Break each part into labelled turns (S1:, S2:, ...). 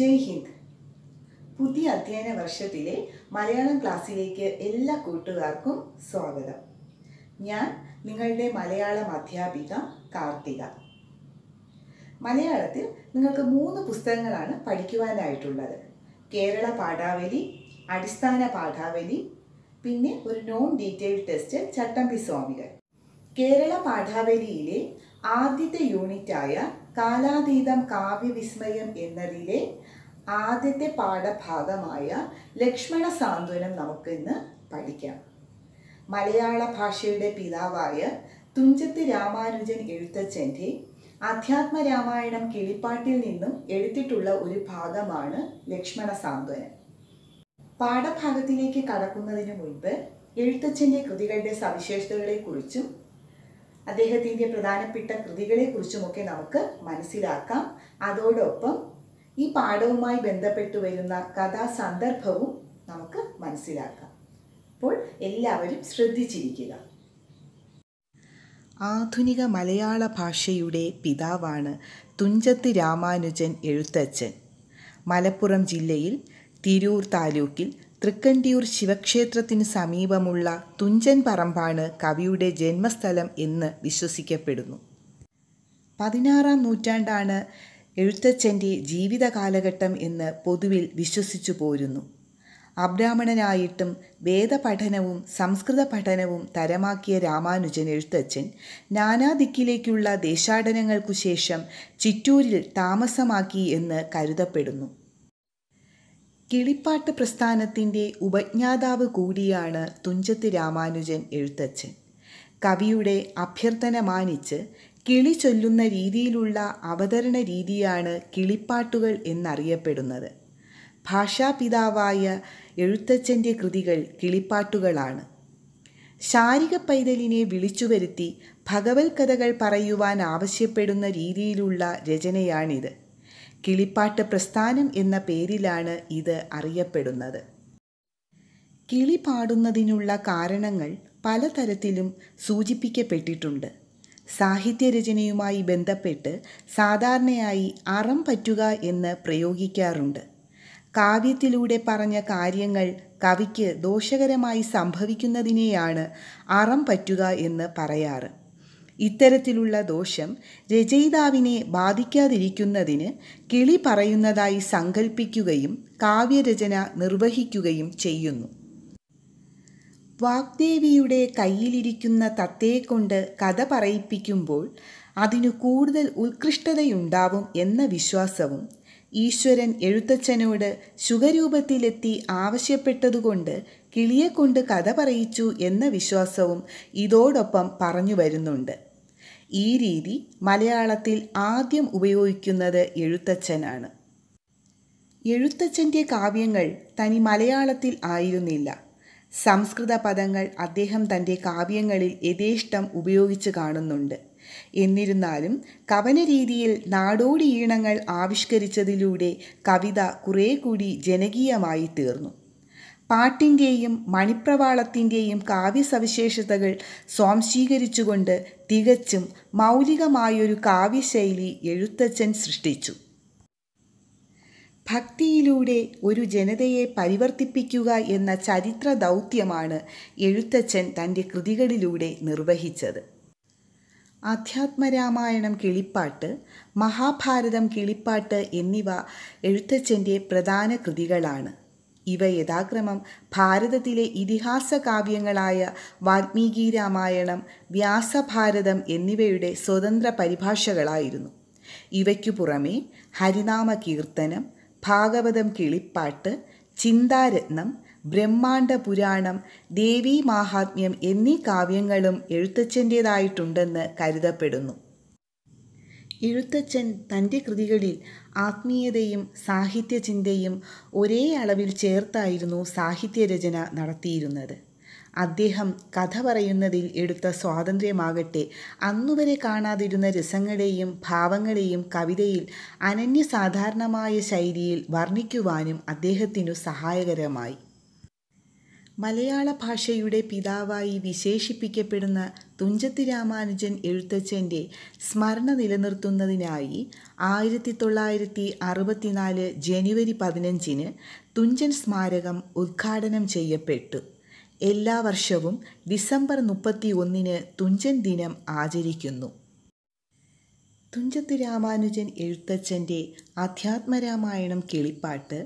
S1: ജയ് ഹിന്ദ് പുതിയ അധ്യയന വർഷത്തിലെ മലയാളം ക്ലാസ്സിലേക്ക് എല്ലാ കൂട്ടുകാർക്കും സ്വാഗതം ഞാൻ നിങ്ങളുടെ മലയാളം അധ്യാപിക കാർത്തിക മലയാളത്തിൽ നിങ്ങൾക്ക് മൂന്ന് പുസ്തകങ്ങളാണ് പഠിക്കുവാനായിട്ടുള്ളത് കേരള പാഠാവലി അടിസ്ഥാന പാഠാവലി പിന്നെ ഒരു നോൺ ഡീറ്റെയിൽ ടെസ്റ്റ് ചട്ടമ്പി സ്വാമികൾ കേരള പാഠാവലിയിലെ ആദ്യത്തെ യൂണിറ്റായ കാലാതീതം കാവ്യവിസ്മയം എന്നതിലെ ആദ്യത്തെ പാഠഭാഗമായ ലക്ഷ്മണ സാന്ത്വനം നമുക്ക് ഇന്ന് പഠിക്കാം മലയാള ഭാഷയുടെ പിതാവായ തുഞ്ചത്ത് രാമാനുജൻ എഴുത്തച്ഛൻ്റെ രാമായണം കിളിപ്പാട്ടിൽ നിന്നും എഴുത്തിട്ടുള്ള ഒരു ഭാഗമാണ് ലക്ഷ്മണ സാന്ത്വനം പാഠഭാഗത്തിലേക്ക് കടക്കുന്നതിന് മുൻപ് എഴുത്തച്ഛൻ്റെ കൃതികളുടെ സവിശേഷതകളെക്കുറിച്ചും അദ്ദേഹത്തിൻ്റെ പ്രധാനപ്പെട്ട കൃതികളെക്കുറിച്ചുമൊക്കെ നമുക്ക് മനസ്സിലാക്കാം അതോടൊപ്പം ഈ പാഠവുമായി ബന്ധപ്പെട്ടു വരുന്ന കഥാസന്ദർഭവും നമുക്ക് മനസ്സിലാക്കാം അപ്പോൾ എല്ലാവരും ശ്രദ്ധിച്ചിരിക്കുക ആധുനിക മലയാള ഭാഷയുടെ പിതാവാണ് തുഞ്ചത്ത് രാമാനുജൻ എഴുത്തച്ഛൻ മലപ്പുറം ജില്ലയിൽ തിരൂർ താലൂക്കിൽ തൃക്കണ്ടിയൂർ ശിവക്ഷേത്രത്തിന് സമീപമുള്ള തുഞ്ചൻ പറമ്പാണ് കവിയുടെ ജന്മസ്ഥലം എന്ന് വിശ്വസിക്കപ്പെടുന്നു പതിനാറാം നൂറ്റാണ്ടാണ് എഴുത്തച്ഛൻ്റെ ജീവിത കാലഘട്ടം എന്ന് പൊതുവിൽ വിശ്വസിച്ചു പോരുന്നു അബ്രാഹ്മണനായിട്ടും വേദപഠനവും സംസ്കൃത പഠനവും തരമാക്കിയ രാമാനുജൻ എഴുത്തച്ഛൻ നാനാദിക്കിലേക്കുള്ള ദേശാടനങ്ങൾക്കു ശേഷം ചിറ്റൂരിൽ താമസമാക്കി എന്ന് കരുതപ്പെടുന്നു കിളിപ്പാട്ട് പ്രസ്ഥാനത്തിൻ്റെ ഉപജ്ഞാതാവ് കൂടിയാണ് തുഞ്ചത്ത് രാമാനുജൻ എഴുത്തച്ഛൻ കവിയുടെ അഭ്യർത്ഥന മാനിച്ച് കിളി ചൊല്ലുന്ന രീതിയിലുള്ള അവതരണ രീതിയാണ് കിളിപ്പാട്ടുകൾ എന്നറിയപ്പെടുന്നത് ഭാഷാപിതാവായ എഴുത്തച്ഛൻ്റെ കൃതികൾ കിളിപ്പാട്ടുകളാണ് ശാരിക പൈതലിനെ വിളിച്ചു വരുത്തി ഭഗവത് കഥകൾ പറയുവാൻ ആവശ്യപ്പെടുന്ന രീതിയിലുള്ള രചനയാണിത് കിളിപ്പാട്ട് പ്രസ്ഥാനം എന്ന പേരിലാണ് ഇത് അറിയപ്പെടുന്നത് കിളി പാടുന്നതിനുള്ള കാരണങ്ങൾ പലതരത്തിലും സൂചിപ്പിക്കപ്പെട്ടിട്ടുണ്ട് സാഹിത്യരചനയുമായി ബന്ധപ്പെട്ട് സാധാരണയായി അറം പറ്റുക എന്ന് പ്രയോഗിക്കാറുണ്ട് കാവ്യത്തിലൂടെ പറഞ്ഞ കാര്യങ്ങൾ കവിക്ക് ദോഷകരമായി സംഭവിക്കുന്നതിനെയാണ് അറം പറ്റുക എന്ന് പറയാറ് ഇത്തരത്തിലുള്ള ദോഷം രചയിതാവിനെ ബാധിക്കാതിരിക്കുന്നതിന് കിളി പറയുന്നതായി സങ്കല്പിക്കുകയും കാവ്യരചന നിർവഹിക്കുകയും ചെയ്യുന്നു വാഗ്ദേവിയുടെ കയ്യിലിരിക്കുന്ന തത്തേക്കൊണ്ട് കഥ പറയിപ്പിക്കുമ്പോൾ അതിനു കൂടുതൽ ഉത്കൃഷ്ടതയുണ്ടാവും എന്ന വിശ്വാസവും ഈശ്വരൻ എഴുത്തച്ഛനോട് ശുഖരൂപത്തിലെത്തി ആവശ്യപ്പെട്ടതുകൊണ്ട് കിളിയെക്കൊണ്ട് കഥ പറയിച്ചു എന്ന വിശ്വാസവും ഇതോടൊപ്പം പറഞ്ഞു വരുന്നുണ്ട് ഈ രീതി മലയാളത്തിൽ ആദ്യം ഉപയോഗിക്കുന്നത് എഴുത്തച്ഛനാണ് എഴുത്തച്ഛൻ്റെ കാവ്യങ്ങൾ തനി മലയാളത്തിൽ ആയിരുന്നില്ല സംസ്കൃത പദങ്ങൾ അദ്ദേഹം തൻ്റെ കാവ്യങ്ങളിൽ യഥേഷ്ടം ഉപയോഗിച്ച് കാണുന്നുണ്ട് എന്നിരുന്നാലും കവനരീതിയിൽ നാടോടി ഈണങ്ങൾ ആവിഷ്കരിച്ചതിലൂടെ കവിത കുറേ കൂടി ജനകീയമായി തീർന്നു പാട്ടിൻ്റെയും മണിപ്രവാളത്തിൻ്റെയും കാവ്യസവിശേഷതകൾ സ്വാംശീകരിച്ചുകൊണ്ട് തികച്ചും മൗലികമായൊരു കാവ്യശൈലി എഴുത്തച്ഛൻ സൃഷ്ടിച്ചു ഭക്തിയിലൂടെ ഒരു ജനതയെ പരിവർത്തിപ്പിക്കുക എന്ന ചരിത്ര ദൗത്യമാണ് എഴുത്തച്ഛൻ തൻ്റെ കൃതികളിലൂടെ നിർവഹിച്ചത് ആധ്യാത്മരാമായണം കിളിപ്പാട്ട് മഹാഭാരതം കിളിപ്പാട്ട് എന്നിവ എഴുത്തച്ഛൻ്റെ പ്രധാന കൃതികളാണ് ഇവ യഥാക്രമം ഭാരതത്തിലെ ഇതിഹാസ കാവ്യങ്ങളായ വാൽമീകി രാമായണം വ്യാസഭാരതം എന്നിവയുടെ സ്വതന്ത്ര പരിഭാഷകളായിരുന്നു ഇവയ്ക്കു പുറമെ ഹരിനാമ കീർത്തനം ഭാഗവതം കിളിപ്പാട്ട് ചിന്താരത്നം ബ്രഹ്മാണ്ട പുരാണം ദേവീ മാഹാത്മ്യം എന്നീ കാവ്യങ്ങളും എഴുത്തച്ഛൻ്റേതായിട്ടുണ്ടെന്ന് കരുതപ്പെടുന്നു എഴുത്തച്ഛൻ തൻ്റെ കൃതികളിൽ ആത്മീയതയും സാഹിത്യചിന്തയും ഒരേ അളവിൽ ചേർത്തായിരുന്നു സാഹിത്യരചന നടത്തിയിരുന്നത് അദ്ദേഹം കഥ പറയുന്നതിൽ എടുത്ത സ്വാതന്ത്ര്യമാകട്ടെ അന്നുവരെ കാണാതിരുന്ന രസങ്ങളെയും ഭാവങ്ങളെയും കവിതയിൽ അനന്യസാധാരണമായ ശൈലിയിൽ വർണ്ണിക്കുവാനും അദ്ദേഹത്തിനു സഹായകരമായി മലയാള ഭാഷയുടെ പിതാവായി വിശേഷിപ്പിക്കപ്പെടുന്ന തുഞ്ചത്ത് രാമാനുജൻ എഴുത്തച്ഛൻ്റെ സ്മരണ നിലനിർത്തുന്നതിനായി ആയിരത്തി തൊള്ളായിരത്തി അറുപത്തിനാല് ജനുവരി പതിനഞ്ചിന് തുഞ്ചൻ സ്മാരകം ഉദ്ഘാടനം ചെയ്യപ്പെട്ടു എല്ലാ വർഷവും ഡിസംബർ മുപ്പത്തി ഒന്നിന് തുഞ്ചൻ ദിനം ആചരിക്കുന്നു തുഞ്ചത്ത് രാമാനുജൻ എഴുത്തച്ഛൻ്റെ അധ്യാത്മരാമായണം കിളിപ്പാട്ട്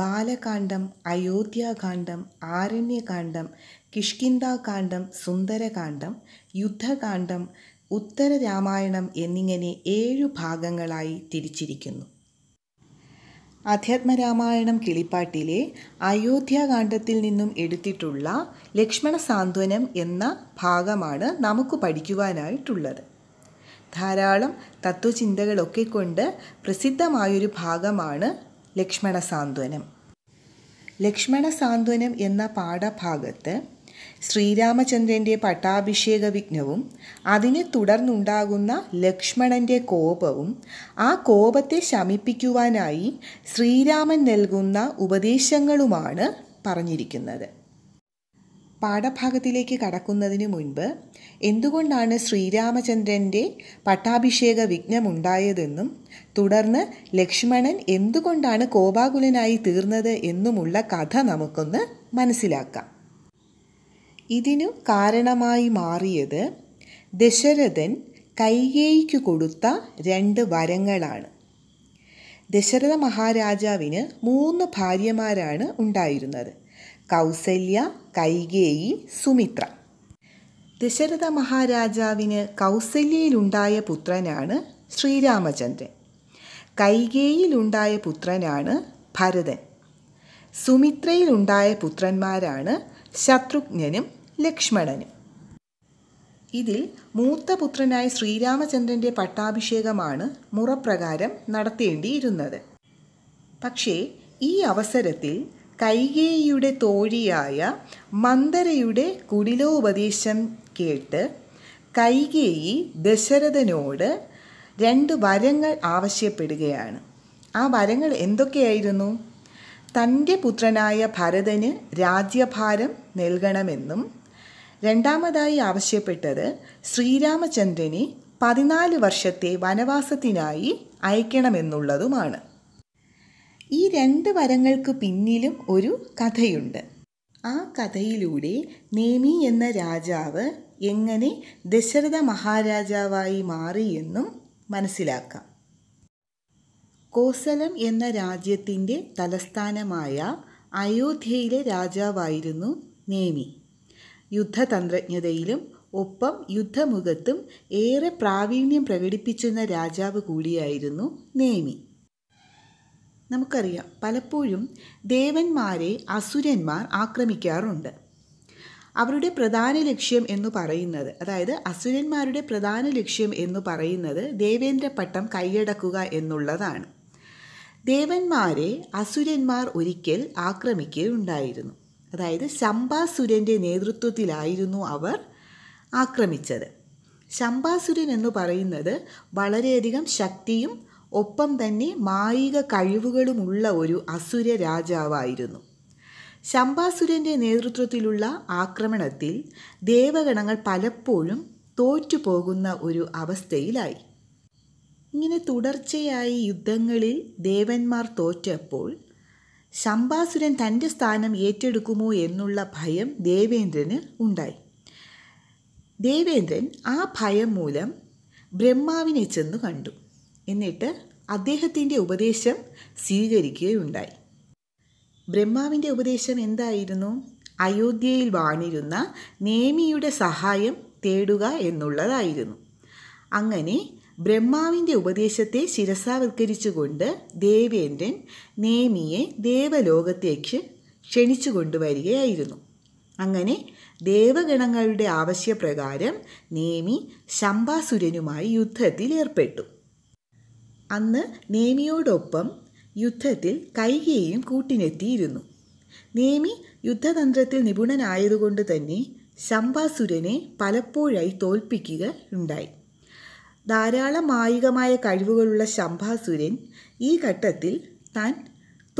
S1: ബാലകാന്ഡം അയോധ്യാകാന്ഡം ആരണ്യകാന്ഡം കിഷ്കിന്താകാന്ഡം സുന്ദരകാന്ഡം യുദ്ധകാന്ഡം ഉത്തരരാമായണം എന്നിങ്ങനെ ഏഴു ഭാഗങ്ങളായി തിരിച്ചിരിക്കുന്നു അധ്യാത്മരാമായണം കിളിപ്പാട്ടിലെ അയോധ്യാകാന്ഡത്തിൽ നിന്നും എടുത്തിട്ടുള്ള ലക്ഷ്മണ സാന്ത്വനം എന്ന ഭാഗമാണ് നമുക്ക് പഠിക്കുവാനായിട്ടുള്ളത് ധാരാളം തത്വചിന്തകളൊക്കെ കൊണ്ട് പ്രസിദ്ധമായൊരു ഭാഗമാണ് ലക്ഷ്മണ സാന്ത്വനം ലക്ഷ്മണ സാന്ത്വനം എന്ന പാഠഭാഗത്ത് ശ്രീരാമചന്ദ്രൻ്റെ പട്ടാഭിഷേക വിഘ്നവും അതിനെ തുടർന്നുണ്ടാകുന്ന ലക്ഷ്മണൻ്റെ കോപവും ആ കോപത്തെ ശമിപ്പിക്കുവാനായി ശ്രീരാമൻ നൽകുന്ന ഉപദേശങ്ങളുമാണ് പറഞ്ഞിരിക്കുന്നത് പാഠഭാഗത്തിലേക്ക് കടക്കുന്നതിന് മുൻപ് എന്തുകൊണ്ടാണ് ശ്രീരാമചന്ദ്രൻ്റെ പട്ടാഭിഷേക വിഘ്നമുണ്ടായതെന്നും തുടർന്ന് ലക്ഷ്മണൻ എന്തുകൊണ്ടാണ് കോപാകുലനായി തീർന്നത് എന്നുമുള്ള കഥ നമുക്കൊന്ന് മനസ്സിലാക്കാം ഇതിനു കാരണമായി മാറിയത് ദശരഥൻ കൈകേയിക്ക് കൊടുത്ത രണ്ട് വരങ്ങളാണ് ദശരഥ മഹാരാജാവിന് മൂന്ന് ഭാര്യമാരാണ് ഉണ്ടായിരുന്നത് കൗസല്യ കൈകേയി സുമിത്ര ദശരഥ മഹാരാജാവിന് കൗസല്യയിലുണ്ടായ പുത്രനാണ് ശ്രീരാമചന്ദ്രൻ കൈകേയിലുണ്ടായ പുത്രനാണ് ഭരതൻ സുമിത്രയിലുണ്ടായ പുത്രന്മാരാണ് ശത്രുഘ്നും ലക്ഷ്മണനും ഇതിൽ മൂത്ത പുത്രനായ ശ്രീരാമചന്ദ്രൻ്റെ പട്ടാഭിഷേകമാണ് മുറപ്രകാരം നടത്തേണ്ടിയിരുന്നത് പക്ഷേ ഈ അവസരത്തിൽ കൈകേയിയുടെ തോഴിയായ മന്ദരയുടെ കുടിലോപദേശം കേട്ട് കൈകേയി ദശരഥനോട് രണ്ട് വരങ്ങൾ ആവശ്യപ്പെടുകയാണ് ആ വരങ്ങൾ എന്തൊക്കെയായിരുന്നു തൻ്റെ പുത്രനായ ഭരതന് രാജ്യഭാരം നൽകണമെന്നും രണ്ടാമതായി ആവശ്യപ്പെട്ടത് ശ്രീരാമചന്ദ്രനെ പതിനാല് വർഷത്തെ വനവാസത്തിനായി അയക്കണമെന്നുള്ളതുമാണ് ഈ രണ്ട് വരങ്ങൾക്ക് പിന്നിലും ഒരു കഥയുണ്ട് ആ കഥയിലൂടെ നേമി എന്ന രാജാവ് എങ്ങനെ ദശരഥ മഹാരാജാവായി മാറിയെന്നും മനസ്സിലാക്കാം കോസലം എന്ന രാജ്യത്തിൻ്റെ തലസ്ഥാനമായ അയോധ്യയിലെ രാജാവായിരുന്നു നേമി യുദ്ധതന്ത്രജ്ഞതയിലും ഒപ്പം യുദ്ധമുഖത്തും ഏറെ പ്രാവീണ്യം പ്രകടിപ്പിച്ചിരുന്ന രാജാവ് കൂടിയായിരുന്നു നേമി നമുക്കറിയാം പലപ്പോഴും ദേവന്മാരെ അസുരന്മാർ ആക്രമിക്കാറുണ്ട് അവരുടെ പ്രധാന ലക്ഷ്യം എന്ന് പറയുന്നത് അതായത് അസുരന്മാരുടെ പ്രധാന ലക്ഷ്യം എന്ന് പറയുന്നത് ദേവേന്ദ്ര പട്ടം കൈയടക്കുക എന്നുള്ളതാണ് ദേവന്മാരെ അസുരന്മാർ ഒരിക്കൽ ആക്രമിക്കുകയുണ്ടായിരുന്നു അതായത് ശംബാസുരൻ്റെ നേതൃത്വത്തിലായിരുന്നു അവർ ആക്രമിച്ചത് ശംബാസുരൻ എന്ന് പറയുന്നത് വളരെയധികം ശക്തിയും ഒപ്പം തന്നെ മായിക കഴിവുകളുമുള്ള ഒരു അസുര രാജാവായിരുന്നു ശംബാസുരൻ്റെ നേതൃത്വത്തിലുള്ള ആക്രമണത്തിൽ ദേവഗണങ്ങൾ പലപ്പോഴും തോറ്റുപോകുന്ന ഒരു അവസ്ഥയിലായി ഇങ്ങനെ തുടർച്ചയായി യുദ്ധങ്ങളിൽ ദേവന്മാർ തോറ്റപ്പോൾ ശംബാസുരൻ തൻ്റെ സ്ഥാനം ഏറ്റെടുക്കുമോ എന്നുള്ള ഭയം ദേവേന്ദ്രന് ഉണ്ടായി ദേവേന്ദ്രൻ ആ ഭയം മൂലം ബ്രഹ്മാവിനെ ചെന്ന് കണ്ടു എന്നിട്ട് അദ്ദേഹത്തിൻ്റെ ഉപദേശം സ്വീകരിക്കുകയുണ്ടായി ബ്രഹ്മാവിൻ്റെ ഉപദേശം എന്തായിരുന്നു അയോധ്യയിൽ വാണിരുന്ന നേമിയുടെ സഹായം തേടുക എന്നുള്ളതായിരുന്നു അങ്ങനെ ബ്രഹ്മാവിൻ്റെ ഉപദേശത്തെ ശിരസാവത്കരിച്ചുകൊണ്ട് ദേവേന്ദ്രൻ നേമിയെ ദേവലോകത്തേക്ക് ക്ഷണിച്ചു കൊണ്ടുവരികയായിരുന്നു അങ്ങനെ ദേവഗണങ്ങളുടെ ആവശ്യപ്രകാരം നേമി ശംബാസുരനുമായി യുദ്ധത്തിൽ ഏർപ്പെട്ടു അന്ന് നേമിയോടൊപ്പം യുദ്ധത്തിൽ കൈകേയും കൂട്ടിനെത്തിയിരുന്നു നേമി യുദ്ധതന്ത്രത്തിൽ നിപുണനായതുകൊണ്ട് തന്നെ ശംബാസുരനെ പലപ്പോഴായി തോൽപ്പിക്കുക ഉണ്ടായി ധാരാളം മായികമായ കഴിവുകളുള്ള ശംഭാസുരൻ ഈ ഘട്ടത്തിൽ താൻ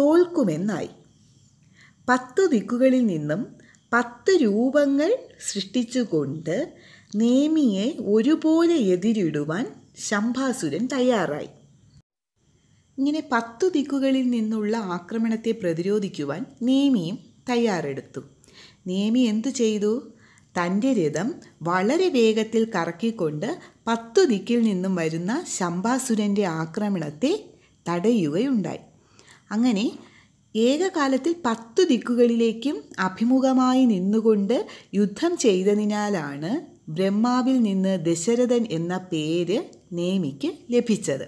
S1: തോൽക്കുമെന്നായി പത്ത് ദിക്കുകളിൽ നിന്നും പത്ത് രൂപങ്ങൾ സൃഷ്ടിച്ചുകൊണ്ട് നേമിയെ ഒരുപോലെ എതിരിടുവാൻ ശംഭാസുരൻ തയ്യാറായി ഇങ്ങനെ പത്തു ദിക്കുകളിൽ നിന്നുള്ള ആക്രമണത്തെ പ്രതിരോധിക്കുവാൻ നേമിയും തയ്യാറെടുത്തു നേമി എന്തു ചെയ്തു തൻ്റെ രഥം വളരെ വേഗത്തിൽ കറക്കിക്കൊണ്ട് പത്തു ദിക്കിൽ നിന്നും വരുന്ന ശംഭാസുരൻ്റെ ആക്രമണത്തെ തടയുകയുണ്ടായി അങ്ങനെ ഏകകാലത്തിൽ പത്തു ദിക്കുകളിലേക്കും അഭിമുഖമായി നിന്നുകൊണ്ട് യുദ്ധം ചെയ്തതിനാലാണ് ബ്രഹ്മാവിൽ നിന്ന് ദശരഥൻ എന്ന പേര് നേമിക്ക് ലഭിച്ചത്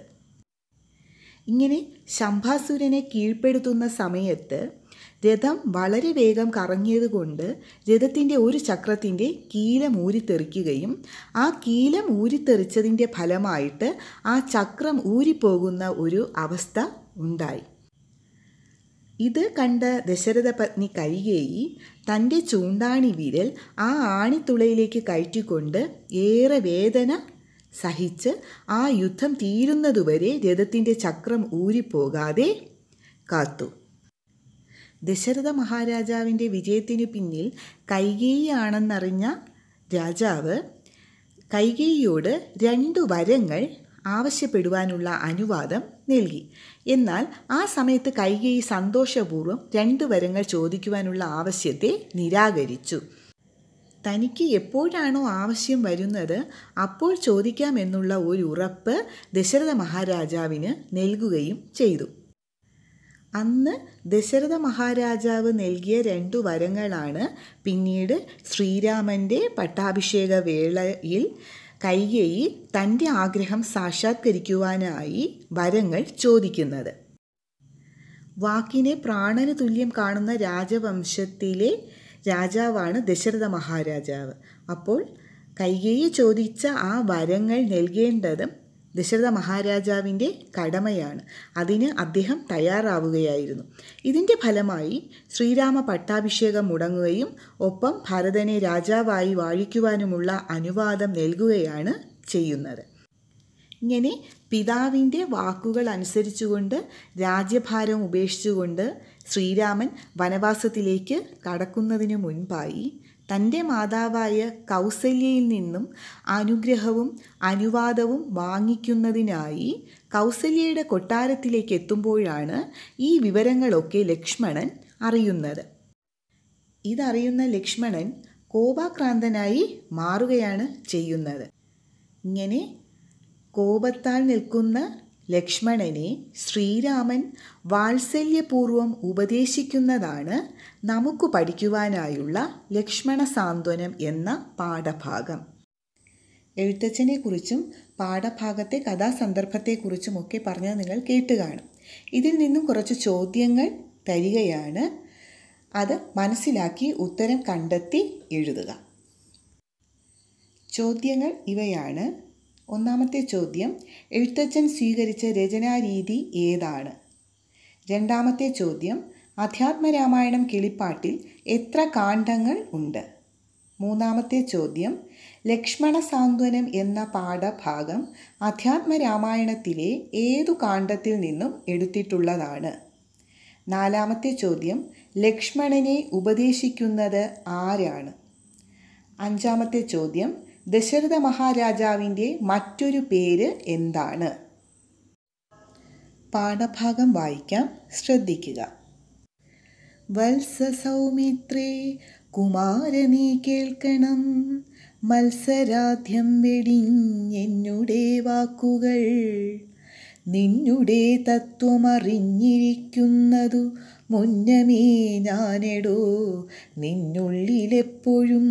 S1: ഇങ്ങനെ ശംഭാസുരനെ കീഴ്പ്പെടുത്തുന്ന സമയത്ത് രഥം വളരെ വേഗം കറങ്ങിയതുകൊണ്ട് രഥത്തിൻ്റെ ഒരു ചക്രത്തിൻ്റെ കീലം ഊരിത്തെറിക്കുകയും ആ കീലം ഊരിത്തെറിച്ചതിൻ്റെ ഫലമായിട്ട് ആ ചക്രം ഊരിപ്പോകുന്ന ഒരു അവസ്ഥ ഉണ്ടായി ഇത് കണ്ട ദശരഥ പത്നി കൈകേയി തൻ്റെ ചൂണ്ടാണി വിരൽ ആ ആണിത്തുളയിലേക്ക് കയറ്റിക്കൊണ്ട് ഏറെ വേദന സഹിച്ച് ആ യുദ്ധം തീരുന്നതുവരെ രഥത്തിൻ്റെ ചക്രം ഊരിപ്പോകാതെ കാത്തു ദശരഥ മഹാരാജാവിൻ്റെ വിജയത്തിനു പിന്നിൽ കൈകേയിയാണെന്നറിഞ്ഞ രാജാവ് കൈകേയിയോട് രണ്ടു വരങ്ങൾ ആവശ്യപ്പെടുവാനുള്ള അനുവാദം നൽകി എന്നാൽ ആ സമയത്ത് കൈകേയി സന്തോഷപൂർവ്വം രണ്ടു വരങ്ങൾ ചോദിക്കുവാനുള്ള ആവശ്യത്തെ നിരാകരിച്ചു തനിക്ക് എപ്പോഴാണോ ആവശ്യം വരുന്നത് അപ്പോൾ ചോദിക്കാമെന്നുള്ള ഒരു ഉറപ്പ് ദശരഥ മഹാരാജാവിന് നൽകുകയും ചെയ്തു അന്ന് ദശരഥ മഹാരാജാവ് നൽകിയ രണ്ടു വരങ്ങളാണ് പിന്നീട് ശ്രീരാമൻ്റെ പട്ടാഭിഷേക വേളയിൽ കൈകേയി തൻ്റെ ആഗ്രഹം സാക്ഷാത്കരിക്കുവാനായി വരങ്ങൾ ചോദിക്കുന്നത് വാക്കിനെ പ്രാണന് തുല്യം കാണുന്ന രാജവംശത്തിലെ രാജാവാണ് ദശരഥ മഹാരാജാവ് അപ്പോൾ കൈകേയി ചോദിച്ച ആ വരങ്ങൾ നൽകേണ്ടതും ദശരഥ മഹാരാജാവിൻ്റെ കടമയാണ് അതിന് അദ്ദേഹം തയ്യാറാവുകയായിരുന്നു ഇതിൻ്റെ ഫലമായി ശ്രീരാമ പട്ടാഭിഷേകം മുടങ്ങുകയും ഒപ്പം ഭരതനെ രാജാവായി വാഴിക്കുവാനുമുള്ള അനുവാദം നൽകുകയാണ് ചെയ്യുന്നത് ഇങ്ങനെ പിതാവിൻ്റെ വാക്കുകൾ അനുസരിച്ചുകൊണ്ട് രാജ്യഭാരം ഉപേക്ഷിച്ചുകൊണ്ട് ശ്രീരാമൻ വനവാസത്തിലേക്ക് കടക്കുന്നതിനു മുൻപായി തൻ്റെ മാതാവായ കൗസല്യയിൽ നിന്നും അനുഗ്രഹവും അനുവാദവും വാങ്ങിക്കുന്നതിനായി കൗസല്യയുടെ കൊട്ടാരത്തിലേക്ക് എത്തുമ്പോഴാണ് ഈ വിവരങ്ങളൊക്കെ ലക്ഷ്മണൻ അറിയുന്നത് ഇതറിയുന്ന ലക്ഷ്മണൻ കോപാക്രാന്തനായി മാറുകയാണ് ചെയ്യുന്നത് ഇങ്ങനെ കോപത്താൽ നിൽക്കുന്ന ലക്ഷ്മണനെ ശ്രീരാമൻ വാത്സല്യപൂർവം ഉപദേശിക്കുന്നതാണ് നമുക്ക് പഠിക്കുവാനായുള്ള ലക്ഷ്മണ സാന്ത്വനം എന്ന പാഠഭാഗം എഴുത്തച്ഛനെക്കുറിച്ചും പാഠഭാഗത്തെ കഥാസന്ദർഭത്തെക്കുറിച്ചും ഒക്കെ പറഞ്ഞത് നിങ്ങൾ കേട്ട് കാണും ഇതിൽ നിന്നും കുറച്ച് ചോദ്യങ്ങൾ തരികയാണ് അത് മനസ്സിലാക്കി ഉത്തരം കണ്ടെത്തി എഴുതുക ചോദ്യങ്ങൾ ഇവയാണ് ഒന്നാമത്തെ ചോദ്യം എഴുത്തച്ഛൻ സ്വീകരിച്ച രചനാരീതി ഏതാണ് രണ്ടാമത്തെ ചോദ്യം അധ്യാത്മരാമായണം കിളിപ്പാട്ടിൽ എത്ര കാണ്ഡങ്ങൾ ഉണ്ട് മൂന്നാമത്തെ ചോദ്യം ലക്ഷ്മണ സാന്ത്വനം എന്ന പാഠഭാഗം അധ്യാത്മരാമായണത്തിലെ ഏതു കാണ്ഡത്തിൽ നിന്നും എടുത്തിട്ടുള്ളതാണ് നാലാമത്തെ ചോദ്യം ലക്ഷ്മണനെ ഉപദേശിക്കുന്നത് ആരാണ് അഞ്ചാമത്തെ ചോദ്യം ദശരഥ മഹാരാജാവിൻ്റെ മറ്റൊരു പേര് എന്താണ് പാഠഭാഗം വായിക്കാം ശ്രദ്ധിക്കുക വത്സ സൗമിത്രേ കുമാരനീ കേൾക്കണം മത്സരാധ്യം വെടിഞ്ഞെന്നുടെ വാക്കുകൾ നിന്നുടെ തത്വമറിഞ്ഞിരിക്കുന്നതു മുന്നമേ ഞാനെടോ നിന്നുള്ളിലെപ്പോഴും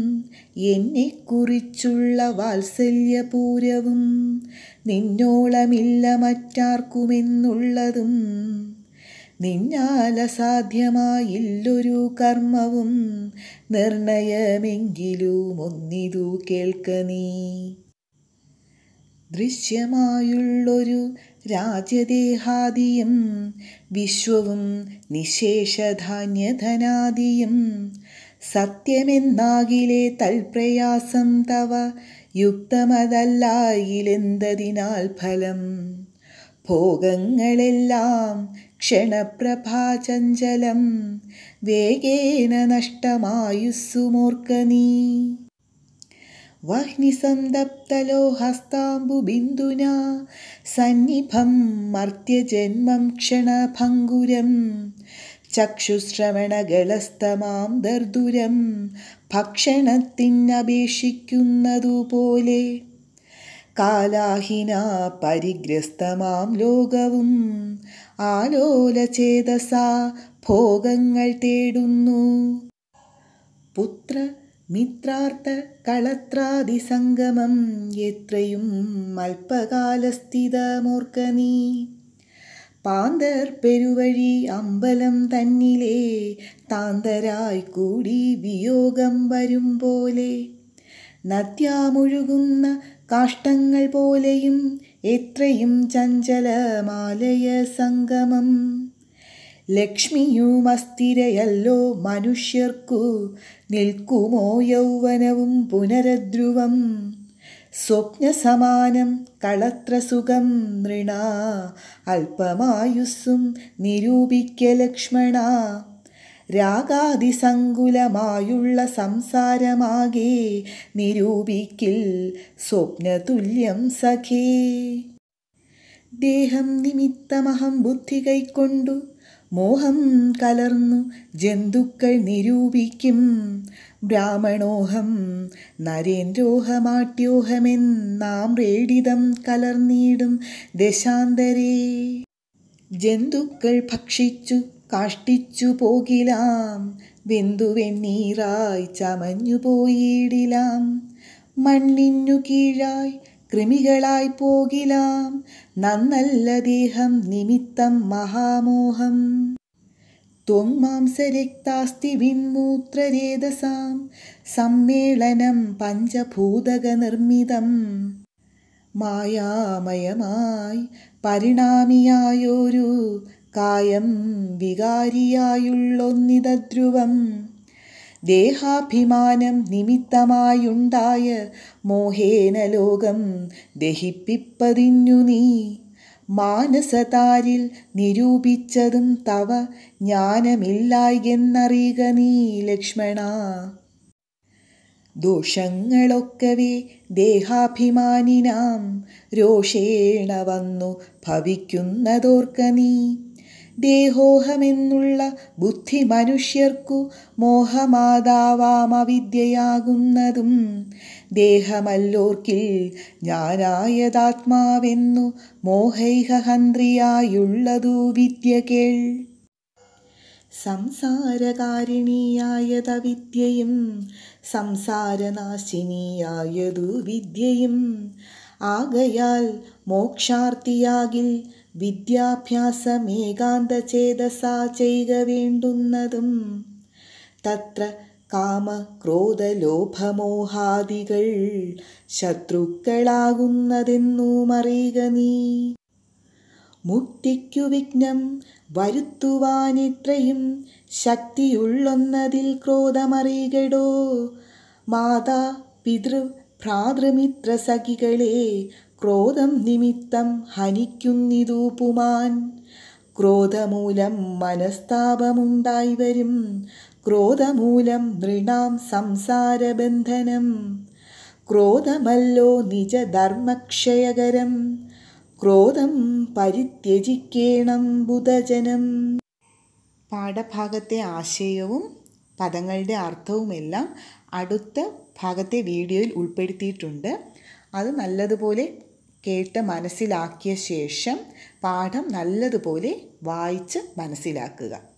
S1: എന്നെക്കുറിച്ചുള്ള വാത്സല്യപൂരവും നിന്നോളമില്ല മറ്റാർക്കുമെന്നുള്ളതും നിന്നാല കർമ്മവും നിർണയമെങ്കിലും ഒന്നിതു കേൾക്ക നീ ദൃശ്യമായുള്ളൊരു രാജദേഹാദിയും വിശ്വവും നിശേഷധാന്യധനാദിയും സത്യമെന്നാകിലെ തൽപ്രയാസം തവ യുക്തമതല്ലായിലെന്തതിനാൽ ഫലം ഭോഗങ്ങളെല്ലാം ക്ഷണപ്രഭാചഞ്ചലം വേഗേന നഷ്ടമായുസ്സുമോർക്ക वह्निसन्दप्तलोहस्ताम्बुबिन्दुना സന്നിഭം മർത്യജന്മം ക്ഷണഭംഗുരം ചക്ഷുശ്രവണകളസ്തമാം ദർദുരം ഭക്ഷണത്തിനപേക്ഷിക്കുന്നതുപോലെ കാലാഹിന പരിഗ്രസ്തമാം ലോകവും ആലോലചേതസ ഭോഗങ്ങൾ തേടുന്നു പുത്ര മിത്രാർത്ഥ കളത്രാതിസംഗമം എത്രയും അല്പകാലസ്ഥിതമോർക്ക പാന്തർ പെരുവഴി അമ്പലം തന്നിലേ താന്തരായി കൂടി വിയോഗം വരും പോലെ നദ്യാമൊഴുകുന്ന കാഷ്ടങ്ങൾ പോലെയും എത്രയും ചഞ്ചലമാലയ സംഗമം ലക്ഷ്മിയുമസ്ഥിരയല്ലോ മനുഷ്യർക്കു നിൽക്കുമോ യൗവനവും പുനരധ്രുവം സ്വപ്നസമാനം കളത്രസുഖം നൃണ അല്പമായുസ്സും നിരൂപിക്ക ലക്ഷ്മണ രാഗാതിസങ്കുലമായുള്ള സംസാരമാകെ നിരൂപിക്കിൽ സ്വപ്നതുല്യം സഖേ ദേഹം നിമിത്തമഹം ബുദ്ധി കൈക്കൊണ്ടു മോഹം കലർന്നു ജന്തുക്കൾ നിരൂപിക്കും ബ്രാഹ്മണോഹം നരേന്ദ്രോഹമാട്യോഹമെന്നാം റേഡിതം കലർന്നിടും ദശാന്തരേ ജന്തുക്കൾ ഭക്ഷിച്ചു കാഷ്ടിച്ചു പോകിലാം വെന്തുവെണ്ണീറായി ചമഞ്ഞു പോയിടിലാം മണ്ണിനു കീഴായി കൃമികളായി പോകിലാം നന്നല്ല ദേഹം നിമിത്തം മഹാമോഹം ത്വംസരക്താസ്തി വിൻമൂത്രരേതസാം സമ്മേളനം പഞ്ചഭൂതകനിർമ്മിതം മായാമയമായി പരിണാമിയായൊരു കായം വികാരിയായുള്ളൊന്നിതധ്രുവം ദേഹാഭിമാനം നിമിത്തമായുണ്ടായ മോഹേന ലോകം ദഹിപ്പിപ്പതിഞ്ഞു നീ മാനസതാരിൽ നിരൂപിച്ചതും തവ ജ്ഞാനമില്ലായി എന്നറിയുക നീ ലക്ഷ്മണ ദോഷങ്ങളൊക്കവേ ദേഹാഭിമാനിനാം രോഷേണ വന്നു ഭവിക്കുന്നതോർക്ക നീ ദേഹോഹമെന്നുള്ള ബുദ്ധി മനുഷ്യർക്കു അവിദ്യയാകുന്നതും ദേഹമല്ലോർക്കിൽ ഞാനായതാത്മാവെന്നു മോഹൈഹന്ത്രിയായുള്ളതു വിദ്യ കേൾ സംസാരകാരിണിയായതവിദ്യയും സംസാരനാശിനിയായതു വിദ്യയും ആകയാൽ മോക്ഷാർത്ഥിയാകിൽ വിദ്യാഭ്യാസം ഏകാന്തചേതസാ ചെയ്യുക വേണ്ടുന്നതും തത്ര കാമ ക്രോധലോഭമോഹാദികൾ ശത്രുക്കളാകുന്നതെന്നും അറിയുക നീ മുക്തിക്കു വിഘ്നം വരുത്തുവാനിത്രയും ശക്തിയുള്ളൊന്നതിൽ ക്രോധമറിയടോ മാതാ പിതൃ ഭ്രാതൃമിത്ര സഖികളെ ക്രോധം നിമിത്തം ഹനിക്കുന്നിതു പുമാൻ ക്രോധമൂലം മനസ്താപമുണ്ടായി വരും ക്രോധമൂലം നൃണാം സംസാരബന്ധനം ക്രോധമല്ലോ നിജധർമ്മക്ഷയകരം ക്രോധം പരിത്യജിക്കേണം ബുധജനം പാഠഭാഗത്തെ ആശയവും പദങ്ങളുടെ അർത്ഥവുമെല്ലാം അടുത്ത ഭാഗത്തെ വീഡിയോയിൽ ഉൾപ്പെടുത്തിയിട്ടുണ്ട് അത് നല്ലതുപോലെ കേട്ട് മനസ്സിലാക്കിയ ശേഷം പാഠം നല്ലതുപോലെ വായിച്ച് മനസ്സിലാക്കുക